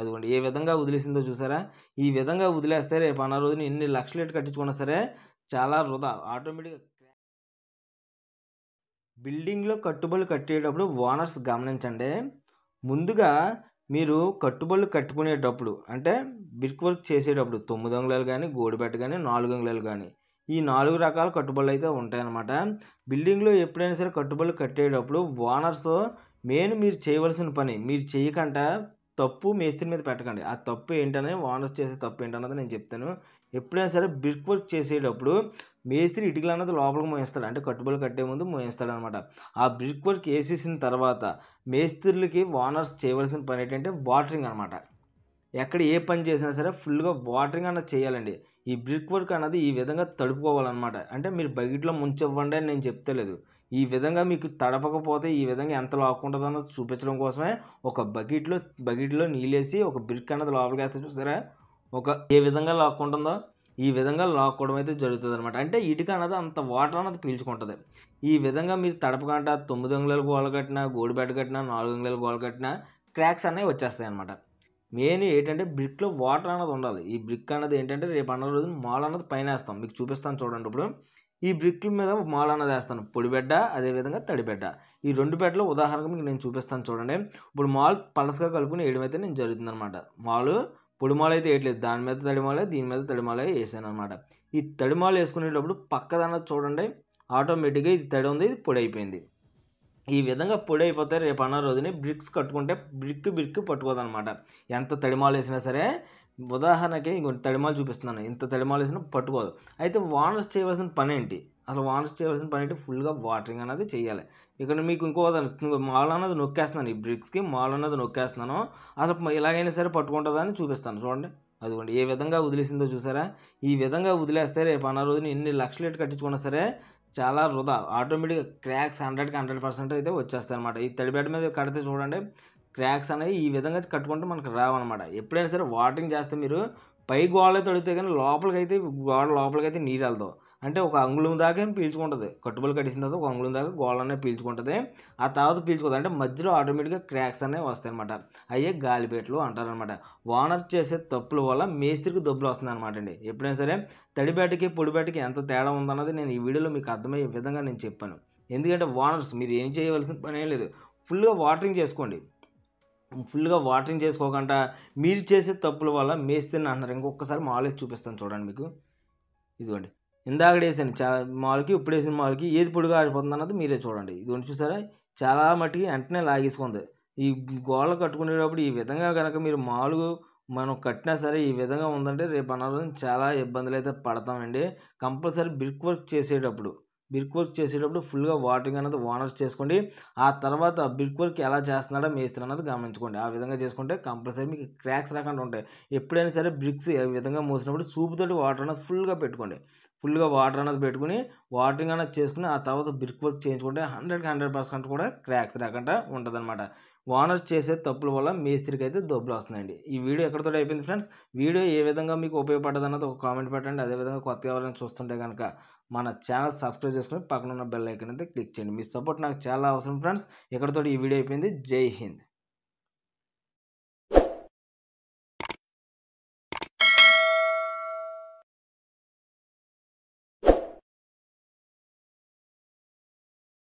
అదిగోండి ఏ విధంగా వదిలేసిందో చూసారా ఈ విధంగా వదిలేస్తే రేపు అన్న రోజున ఎన్ని లక్షలు ఎటు కట్టించుకున్నా సరే చాలా వృధా ఆటోమేటిక్గా బిల్డింగ్లో కట్టుబడులు కట్టేటప్పుడు ఓనర్స్ గమనించండి ముందుగా మీరు కట్టుబడులు కట్టుకునేటప్పుడు అంటే బిర్క్ వర్క్ చేసేటప్పుడు తొమ్మిది అంగుళాలు కానీ గోడుబెట్ట కానీ నాలుగు అంగుళాలు కానీ ఈ నాలుగు రకాల కట్టుబడులు అయితే ఉంటాయన్నమాట బిల్డింగ్లో ఎప్పుడైనా సరే కట్టుబడులు కట్టేటప్పుడు ఓనర్స్ మెయిన్ మీరు చేయవలసిన పని మీరు చేయకుండా తప్పు మేస్త్రి మీద పెట్టకండి ఆ తప్పు ఏంటనే ఓనర్స్ చేసే తప్పు ఏంటన్నది నేను చెప్తాను ఎప్పుడైనా సరే బ్రిక్ వర్క్ చేసేటప్పుడు మేస్త్రి ఇటుకలు అన్నది లోపలికి మోయిస్తాడు అంటే కట్టుబడి కట్టే ముందు మోయిస్తాడు అనమాట ఆ బ్రిక్ వర్క్ వేసేసిన తర్వాత మేస్త్రులకి ఓనర్స్ చేయవలసిన పని ఏంటంటే వాటరింగ్ అనమాట ఎక్కడ ఏ పని చేసినా సరే ఫుల్గా వాటరింగ్ అన్నది చేయాలండి ఈ బ్రిక్ వర్క్ అన్నది ఈ విధంగా తడుపుకోవాలన్నమాట అంటే మీరు బకెట్లో ముంచవ్వండి అని నేను చెప్తలేదు ఈ విధంగా మీకు తడపకపోతే ఈ విధంగా ఎంత లోపకుంటుందో అన్నది చూపించడం కోసమే ఒక బకెట్లో బకెట్లో నీళ్ళేసి ఒక బ్రిక్ అన్నది లోపలికి వేస్తే చూసారా ఒక ఏ విధంగా లాక్కుంటుందో ఈ విధంగా లాక్కోవడం అయితే జరుగుతుంది అనమాట అంటే ఇటుక అన్నది అంత వాటర్ అన్నది పీల్చుకుంటుంది ఈ విధంగా మీరు తడపకంట తొమ్మిది అంగుళాలు గోల కట్టినా గోడిబెట్ట కట్టినా నాలుగు అంగుళాలు గోలు కట్టినా క్రాక్స్ అనేవి వచ్చేస్తాయి అనమాట మెయిన్ ఏంటంటే బ్రిక్లో వాటర్ అన్నది ఉండాలి ఈ బ్రిక్ అన్నది ఏంటంటే రేపు అన్న రోజు మాల్ అన్నది పైన వేస్తాం మీకు చూపిస్తాను చూడండి ఇప్పుడు ఈ బ్రిక్ల మీద మాల్ అన్నది వేస్తాను పొడిబెడ్డ అదేవిధంగా తడిబెడ్డ ఈ రెండు బెడ్డలో ఉదాహరణకు మీకు నేను చూపిస్తాను చూడండి ఇప్పుడు మాల్ పలసగా కలుపుకుని అయితే నేను జరుగుతుంది అనమాట మాలు మాల్ అయితే వేయట్లేదు దాని మీద తడిమాలే దీని మీద తడిమాలే వేసాను అనమాట ఈ తడిమాలు వేసుకునేటప్పుడు పక్కదన్నది చూడండి ఆటోమేటిక్గా ఇది తడి ఉంది ఇది పొడి అయిపోయింది ఈ విధంగా పొడి అయిపోతే రేపు అన్న రోజుని బ్రిక్స్ కట్టుకుంటే బ్రిక్ బ్రిక్ పట్టుకోదు అనమాట ఎంత తడిమాలు వేసినా సరే ఉదాహరణకి ఇంకొన్ని తడిమాలు చూపిస్తున్నాను ఇంత తడిమాలు వేసినా పట్టుకోదు అయితే వానర్స్ చేయవలసిన పని ఏంటి అసలు వానర్స్ చేయవలసిన పని ఏంటి ఫుల్గా వాటరింగ్ అనేది చేయాలి ఇక్కడ మీకు ఇంకో మాల్ అన్నది నొక్కేస్తున్నాను ఈ బ్రిక్స్కి మాల్ అన్నది నొక్కేస్తున్నాను అసలు ఇలాగైనా సరే పట్టుకుంటుందని చూపిస్తాను చూడండి అదిగోండి ఏ విధంగా వదిలేసిందో చూసారా ఈ విధంగా వదిలేస్తే రేపు అన్న రోజున ఎన్ని లక్షలు కట్టించుకున్నా సరే చాలా వృధా ఆటోమేటిక్ క్రాక్స్ హండ్రెడ్కి హండ్రెడ్ పర్సెంట్ అయితే వచ్చేస్తాయి అనమాట ఈ తడిబెడ్ మీద కడితే చూడండి క్రాక్స్ అనేవి ఈ విధంగా కట్టుకుంటే మనకు రావన్నమాట ఎప్పుడైనా సరే వాటింగ్ చేస్తే మీరు పై గోడలో తడితే కానీ లోపలికి అయితే గోడ లోపలికి అయితే నీరు వెళ్దాం అంటే ఒక అంగుళం దాకా పీల్చుకుంటుంది కట్టుబడి కట్టేసిన తర్వాత ఒక అంగుళం దాకా గోళ్ళ అనేది పీల్చుకుంటుంది ఆ తర్వాత పీల్చుకోదు అంటే మధ్యలో ఆటోమేటిక్గా క్రాక్స్ అనేవి వస్తాయి అనమాట అయ్యే గాలిపేటలు అంటారనమాట ఓనర్ చేసే తప్పుల వల్ల మేస్త్రికి దెబ్బలు వస్తుంది అనమాట అండి ఎప్పుడైనా సరే తడిబేటకి పొడిబేటకి ఎంత తేడా ఉందన్నది నేను ఈ వీడియోలో మీకు అర్థమయ్యే విధంగా నేను చెప్పాను ఎందుకంటే ఓనర్స్ మీరు ఏం చేయవలసిన పనే లేదు ఫుల్గా వాటరింగ్ చేసుకోండి ఫుల్గా వాటరింగ్ చేసుకోకుండా మీరు చేసే తప్పుల వల్ల మేస్త్రిని అంటున్నారు ఇంకొకసారి మా ఆలోచి చూపిస్తాను చూడండి మీకు ఇదిగోండి ఇందాక వేసాను చాలా మాల్కి ఇప్పుడు వేసిన మాల్కి ఏది పొడిగా ఆడిపోతుంది అన్నది మీరే చూడండి ఇది చూసారా చాలా మట్టికి వెంటనే లాగేసుకుంది ఈ గోళ్ళ కట్టుకునేటప్పుడు ఈ విధంగా కనుక మీరు మాలు మనం కట్టినా సరే ఈ విధంగా ఉందంటే రేపు అనారోజు చాలా ఇబ్బందులు అయితే పడతామండి కంపల్సరీ బ్రిక్ వర్క్ చేసేటప్పుడు బిర్క్ వర్క్ చేసేటప్పుడు ఫుల్గా వాటరింగ్ అనేది వానర్స్ చేసుకోండి ఆ తర్వాత బిర్క్ వర్క్ ఎలా చేస్తున్నాడో మేస్త్రి అన్నది గమనించుకోండి ఆ విధంగా చేసుకుంటే కంపల్సరీ మీకు క్రాక్స్ రాకుండా ఉంటాయి ఎప్పుడైనా సరే బ్రిక్స్ ఏ విధంగా మూసినప్పుడు సూపుతోటి వాటర్ అనేది ఫుల్గా పెట్టుకోండి ఫుల్గా వాటర్ అనేది పెట్టుకుని వాటరింగ్ అనేది చేసుకుని ఆ తర్వాత బ్రిక్ వర్క్ చేయించుకుంటే హండ్రెడ్కి హండ్రెడ్ పర్సెంట్ కూడా క్రాక్స్ రాకుండా ఉంటుందన్నమాట ఓనర్స్ చేసే తప్పుల వల్ల మేస్త్రికి అయితే దొబ్బులు వస్తుందండి ఈ వీడియో ఎక్కడితో అయిపోయింది ఫ్రెండ్స్ వీడియో ఏ విధంగా మీకు ఉపయోగపడ్డది అన్నది ఒక కామెంట్ పెట్టండి అదేవిధంగా కొత్తగా ఎవరైనా చూస్తుంటే కనుక మన ఛానల్ సబ్స్క్రైబ్ చేసుకుని పక్కన ఉన్న బెల్ ఐకన్ అయితే క్లిక్ చేయండి మీ సపోర్ట్ నాకు చాలా అవసరం ఫ్రెండ్స్ ఇక్కడతో ఈ వీడియో అయిపోయింది జై హింద్